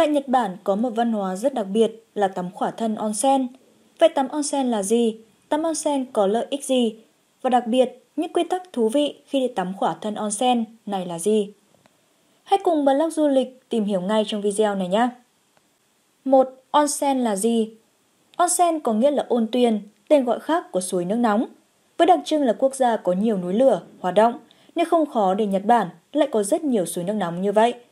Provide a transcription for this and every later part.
Tại Nhật Bản có một văn hóa rất đặc biệt là tắm khỏa thân onsen. Vậy tắm onsen là gì? Tắm onsen có lợi ích gì? Và đặc biệt, những quy tắc thú vị khi đi tắm khỏa thân onsen này là gì? Hãy cùng blog du lịch tìm hiểu ngay trong video này nhé! 1. Onsen là gì? Onsen có nghĩa là ôn tuyền, tên gọi khác của suối nước nóng. Với đặc trưng là quốc gia có nhiều núi lửa, hoạt động, nên không khó để Nhật Bản lại có rất nhiều suối nước nóng như vậy –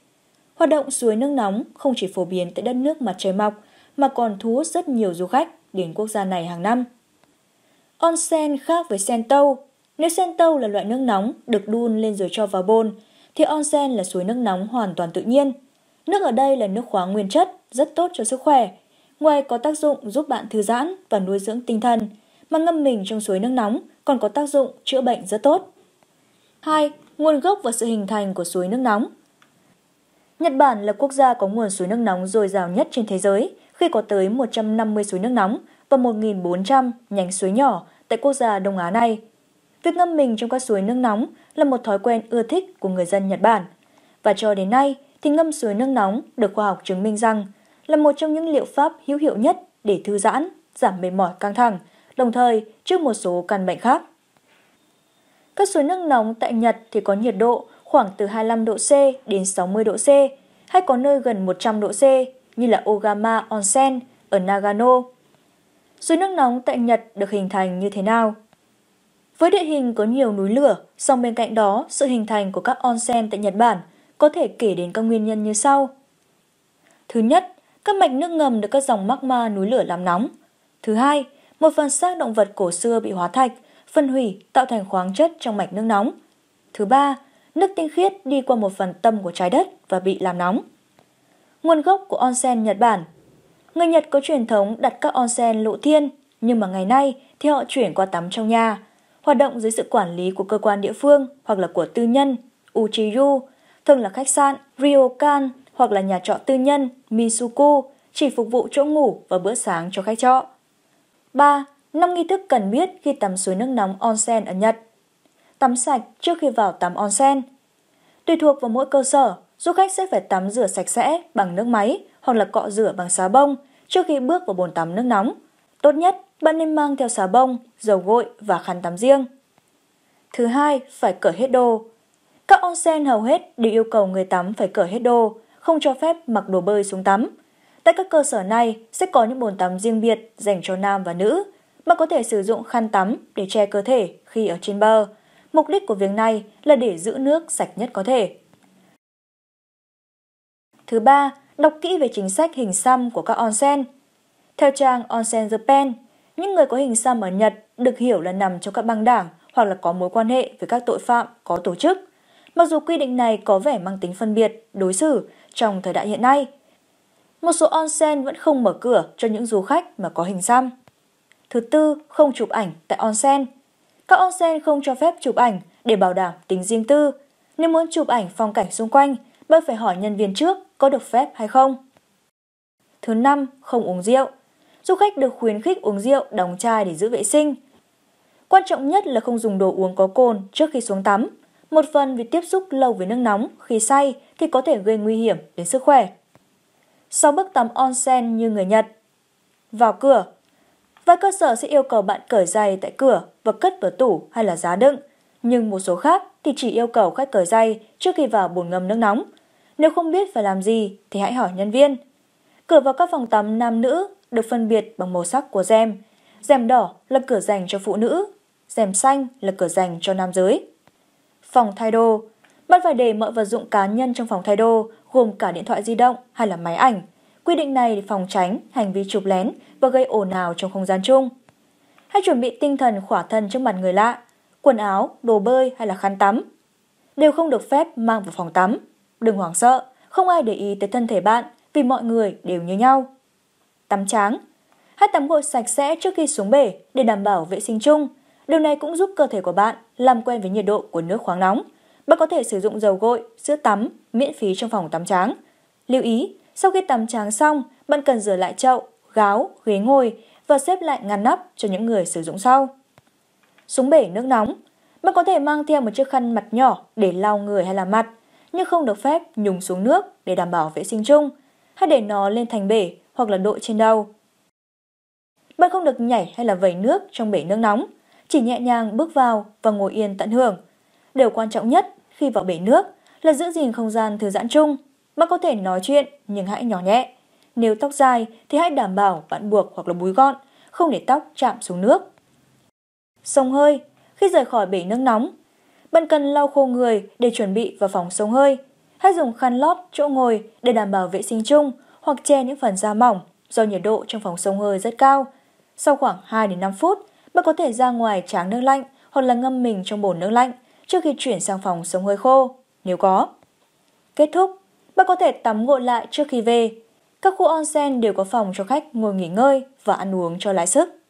Hoạt động suối nước nóng không chỉ phổ biến tại đất nước mặt trời mọc, mà còn thu hút rất nhiều du khách đến quốc gia này hàng năm. Onsen khác với sen tâu. Nếu sen tâu là loại nước nóng được đun lên rồi cho vào bồn, thì onsen là suối nước nóng hoàn toàn tự nhiên. Nước ở đây là nước khoáng nguyên chất, rất tốt cho sức khỏe. Ngoài có tác dụng giúp bạn thư giãn và nuôi dưỡng tinh thần, mà ngâm mình trong suối nước nóng còn có tác dụng chữa bệnh rất tốt. 2. Nguồn gốc và sự hình thành của suối nước nóng – Nhật Bản là quốc gia có nguồn suối nước nóng dồi dào nhất trên thế giới, khi có tới 150 suối nước nóng và 1.400 nhánh suối nhỏ tại quốc gia Đông Á này. Việc ngâm mình trong các suối nước nóng là một thói quen ưa thích của người dân Nhật Bản. Và cho đến nay thì ngâm suối nước nóng được khoa học chứng minh rằng là một trong những liệu pháp hữu hiệu nhất để thư giãn, giảm mệt mỏi căng thẳng, đồng thời trước một số căn bệnh khác. Các suối nước nóng tại Nhật thì có nhiệt độ khoảng từ 25 độ C đến 60 độ C, hay có nơi gần 100 độ C như là Ogama Onsen ở Nagano. Suối nước nóng tại Nhật được hình thành như thế nào? Với địa hình có nhiều núi lửa, song bên cạnh đó, sự hình thành của các onsen tại Nhật Bản có thể kể đến các nguyên nhân như sau. Thứ nhất, các mạch nước ngầm được các dòng magma núi lửa làm nóng. Thứ hai, một phần xác động vật cổ xưa bị hóa thạch, phân hủy tạo thành khoáng chất trong mạch nước nóng. Thứ ba, nước tinh khiết đi qua một phần tâm của trái đất và bị làm nóng. Nguồn gốc của onsen Nhật Bản Người Nhật có truyền thống đặt các onsen lộ thiên, nhưng mà ngày nay thì họ chuyển qua tắm trong nhà, hoạt động dưới sự quản lý của cơ quan địa phương hoặc là của tư nhân, Uchiyu, thường là khách sạn, Ryokan hoặc là nhà trọ tư nhân, Misuku, chỉ phục vụ chỗ ngủ và bữa sáng cho khách trọ. 3. Năm nghi thức cần biết khi tắm suối nước nóng onsen ở Nhật tắm sạch trước khi vào tắm onsen. Tùy thuộc vào mỗi cơ sở, du khách sẽ phải tắm rửa sạch sẽ bằng nước máy hoặc là cọ rửa bằng xà bông trước khi bước vào bồn tắm nước nóng. Tốt nhất, bạn nên mang theo xà bông, dầu gội và khăn tắm riêng. Thứ hai, phải cởi hết đồ. Các onsen hầu hết đều yêu cầu người tắm phải cởi hết đồ, không cho phép mặc đồ bơi xuống tắm. Tại các cơ sở này sẽ có những bồn tắm riêng biệt dành cho nam và nữ. Bạn có thể sử dụng khăn tắm để che cơ thể khi ở trên bờ Mục đích của việc này là để giữ nước sạch nhất có thể. Thứ ba, đọc kỹ về chính sách hình xăm của các onsen. Theo trang Onsen Japan, những người có hình xăm ở Nhật được hiểu là nằm trong các băng đảng hoặc là có mối quan hệ với các tội phạm có tổ chức. Mặc dù quy định này có vẻ mang tính phân biệt, đối xử trong thời đại hiện nay, một số onsen vẫn không mở cửa cho những du khách mà có hình xăm. Thứ tư, không chụp ảnh tại onsen – các onsen không cho phép chụp ảnh để bảo đảm tính riêng tư. Nếu muốn chụp ảnh phong cảnh xung quanh, bạn phải hỏi nhân viên trước có được phép hay không. Thứ năm, không uống rượu. Du khách được khuyến khích uống rượu đóng chai để giữ vệ sinh. Quan trọng nhất là không dùng đồ uống có cồn trước khi xuống tắm. Một phần vì tiếp xúc lâu với nước nóng khi say thì có thể gây nguy hiểm đến sức khỏe. Sau bước tắm onsen như người Nhật, vào cửa, Vài cơ sở sẽ yêu cầu bạn cởi giày tại cửa và cất vào tủ hay là giá đựng. Nhưng một số khác thì chỉ yêu cầu khách cởi giày trước khi vào bồn ngâm nước nóng. Nếu không biết phải làm gì thì hãy hỏi nhân viên. Cửa vào các phòng tắm nam nữ được phân biệt bằng màu sắc của rèm. Rèm đỏ là cửa dành cho phụ nữ, rèm xanh là cửa dành cho nam giới. Phòng thay đồ Bạn phải để mọi vật dụng cá nhân trong phòng thay đồ, gồm cả điện thoại di động hay là máy ảnh, Quy định này để phòng tránh hành vi chụp lén và gây ồn ào trong không gian chung. Hãy chuẩn bị tinh thần khỏa thân trước mặt người lạ, quần áo, đồ bơi hay là khăn tắm. Đều không được phép mang vào phòng tắm. Đừng hoảng sợ, không ai để ý tới thân thể bạn vì mọi người đều như nhau. Tắm tráng Hãy tắm gội sạch sẽ trước khi xuống bể để đảm bảo vệ sinh chung. Điều này cũng giúp cơ thể của bạn làm quen với nhiệt độ của nước khoáng nóng. Bạn có thể sử dụng dầu gội, sữa tắm miễn phí trong phòng tắm tráng. Lưu ý, sau khi tắm tráng xong, bạn cần rửa lại chậu, gáo, ghế ngồi và xếp lại ngăn nắp cho những người sử dụng sau. Súng bể nước nóng Bạn có thể mang theo một chiếc khăn mặt nhỏ để lau người hay là mặt, nhưng không được phép nhúng xuống nước để đảm bảo vệ sinh chung, hay để nó lên thành bể hoặc là đội trên đầu. Bạn không được nhảy hay là vẩy nước trong bể nước nóng, chỉ nhẹ nhàng bước vào và ngồi yên tận hưởng. Điều quan trọng nhất khi vào bể nước là giữ gìn không gian thư giãn chung – bạn có thể nói chuyện nhưng hãy nhỏ nhẹ. Nếu tóc dài thì hãy đảm bảo bạn buộc hoặc là búi gọn, không để tóc chạm xuống nước. Sông hơi, khi rời khỏi bể nước nóng, bạn cần lau khô người để chuẩn bị vào phòng sông hơi. Hãy dùng khăn lót chỗ ngồi để đảm bảo vệ sinh chung hoặc che những phần da mỏng do nhiệt độ trong phòng sông hơi rất cao. Sau khoảng 2 đến 5 phút, bạn có thể ra ngoài tráng nước lạnh hoặc là ngâm mình trong bồn nước lạnh trước khi chuyển sang phòng sông hơi khô, nếu có. Kết thúc bạn có thể tắm gội lại trước khi về. Các khu onsen đều có phòng cho khách ngồi nghỉ ngơi và ăn uống cho lái sức.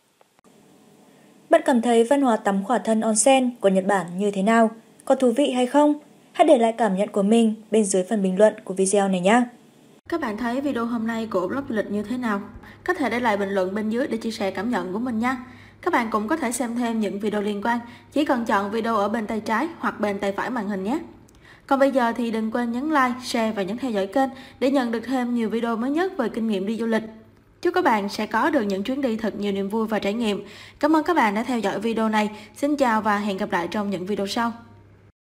Bạn cảm thấy văn hóa tắm khỏa thân onsen của Nhật Bản như thế nào? Có thú vị hay không? Hãy để lại cảm nhận của mình bên dưới phần bình luận của video này nhé! Các bạn thấy video hôm nay của blog du lịch như thế nào? Có thể để lại bình luận bên dưới để chia sẻ cảm nhận của mình nha. Các bạn cũng có thể xem thêm những video liên quan, chỉ cần chọn video ở bên tay trái hoặc bên tay phải màn hình nhé. Còn bây giờ thì đừng quên nhấn like, share và nhấn theo dõi kênh để nhận được thêm nhiều video mới nhất về kinh nghiệm đi du lịch. Chúc các bạn sẽ có được những chuyến đi thật nhiều niềm vui và trải nghiệm. Cảm ơn các bạn đã theo dõi video này. Xin chào và hẹn gặp lại trong những video sau.